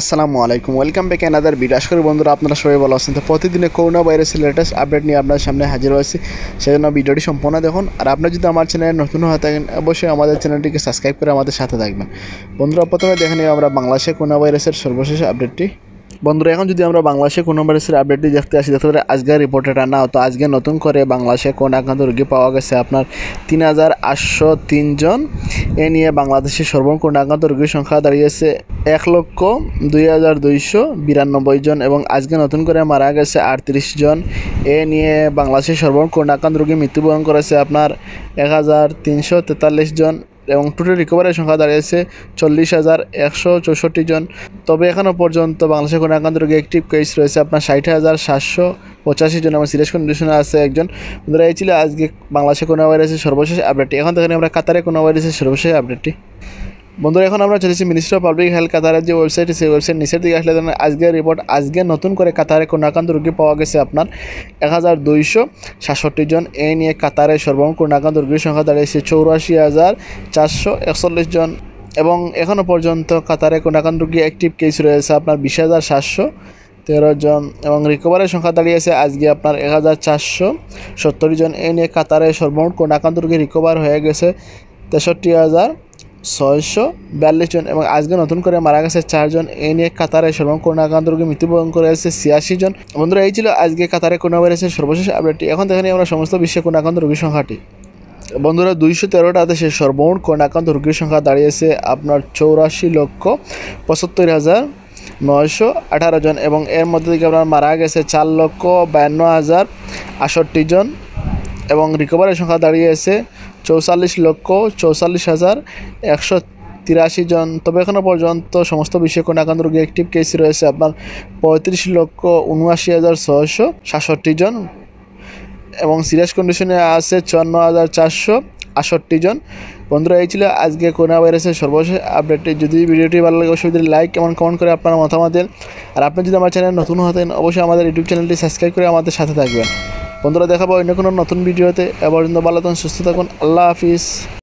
আসসালামু আলাইকুম welcome back another বিড আশা করি বন্ধুরা আপনারা সবাই ভালো আছেন তো প্রতিদিনে করোনা ভাইরাসের লেটেস্ট আপডেট নিয়ে আপনার সামনে হাজির হয়েছি সেজন্য ভিডিওটি সম্পূর্ণ দেখুন আর আপনার যদি আমার চ্যানেলে নতুন হয়ে থাকেন অবশ্যই আমাদের চ্যানেলটিকে সাবস্ক্রাইব করে আমাদের সাথে থাকবেন বন্ধুরা প্রথমে দেখে নিই আমরা বাংলাদেশে করোনা ভাইরাসের সর্বশেষ আপডেটটি বন্ধুরা এখন যদি আমরা বাংলাদেশে কোনো ভাইরাসের আপডেটটি দেখতে আসি দেখতে পারি আজকের রিপোর্ট এটা নাও তো আজকে নতুন করে বাংলাদেশে কোন আক্রান্ত রোগী পাওয়া গেছে আপনার তিন হাজার আটশো তিনজন এ নিয়ে বাংলাদেশের সর্বকোণ আক্রান্ত রোগীর সংখ্যা দাঁড়িয়েছে এক লক্ষ দুই হাজার দুইশো বিরানব্বই জন এবং আজকে নতুন করে মারা গেছে আটত্রিশ জন এ নিয়ে বাংলাদেশের সর্বকোণ আক্রান্ত রোগী মৃত্যুবরণ করেছে আপনার এক হাজার তিনশো তেতাল্লিশ জন এবং টোটাল রিকভারির সংখ্যা দাঁড়িয়েছে চল্লিশ হাজার একশো চৌষট্টি জন তবে এখনও পর্যন্ত বাংলাদেশে কোনো একান্ত রোগী অ্যাক্টিভ কেস রয়েছে আপনার ষাট হাজার সাতশো পঁচাশি জন আমার সিরিয়াস কন্ডিশনে আছে একজন বন্ধুরা এই ছিল আজকে বাংলাদেশে কোনো ভাইরাসের সর্বশেষ আপডেটটি এখন দেখেন আমরা কাতারে কোনো ভাইরাসের সর্বশেষ আপডেটটি বন্ধুরা এখন আমরা চলেছি মিনিস্ট্রি অফ পাবলিক হেলথ কাতারের যে ওয়েবসাইট সেই ওয়েবসাইট নিচের দিকে আসলে ধরেন আজকের রিপোর্ট আজকে নতুন করে কাতারে কন্যাকান্ত রোগী পাওয়া গেছে আপনার এক হাজার দুইশো সাতষট্টি জন এ নিয়ে কাতারে সর্বম কন্যাকান্ত রোগীর সংখ্যা দাঁড়িয়েছে চৌরাশি হাজার চারশো একচল্লিশ জন এবং এখনও পর্যন্ত কাতারে কন্যাকান্ত রোগী অ্যাক্টিভ কেস রয়েছে আপনার বিশ হাজার সাতশো তেরো জন এবং রিকভারের সংখ্যা দাঁড়িয়েছে আজকে আপনার এক হাজার চারশো সত্তর জন এ নিয়ে কাতারে সর্বমোট কন্যাকান্ত রোগী রিকভার হয়ে গেছে তেষট্টি হাজার ছয়শো বিয়াল্লিশ জন এবং আজকে নতুন করে মারা গেছে চারজন এ নিয়ে কাতারে সর্বম করোনা আক্রান্ত রোগী মৃত্যুবরণ করেছে ছিয়াশি জন বন্ধুরা এই ছিল আজকে কাতারে করোনা ভাইরাসের সর্বশেষ আপডেটটি এখন দেখে আমরা সমস্ত বিশ্বে করোনা আক্রান্ত রোগীর সংখ্যাটি বন্ধুরা দুইশো তেরোটা দেশে সর্বমোট করোনা আক্রান্ত রোগীর সংখ্যা দাঁড়িয়েছে আপনার চৌরাশি লক্ষ পঁচাত্তর হাজার নয়শো আঠারো জন এবং এর মধ্যে থেকে আপনার মারা গেছে চার লক্ষ বায়ান্ন হাজার আষট্টি জন এবং রিকভারি সংখ্যা দাঁড়িয়েছে চৌচল্লিশ লক্ষ চৌচল্লিশ হাজার একশো তিরাশি জন তবে এখনও পর্যন্ত সমস্ত বিশ্বে কোনো একান্ত রোগী অ্যাক্টিভ কেস রয়েছে আপনার পঁয়ত্রিশ লক্ষ উনআশি হাজার ছয়শো সাতষট্টি জন এবং সিরিয়াস কন্ডিশনে আছে চুয়ান্ন হাজার চারশো আষট্টি জন বন্ধুরা এই ছিল আজকে করোনা ভাইরাসের সর্বশেষ আপডেটটি যদি ভিডিওটি ভালো লাগে অবশ্যই লাইক কেমন কমেন্ট করে আপনার মতামত দেন আর আপনি যদি আমার চ্যানেল নতুন হতেন অবশ্যই আমাদের ইউটিউব চ্যানেলটি সাবস্ক্রাইব করে আমাদের সাথে থাকবেন বন্ধুরা দেখাবো অন্য কোনো নতুন ভিডিওতে এবার ভালো থাকুন সুস্থ থাকুন আল্লাহ হাফিজ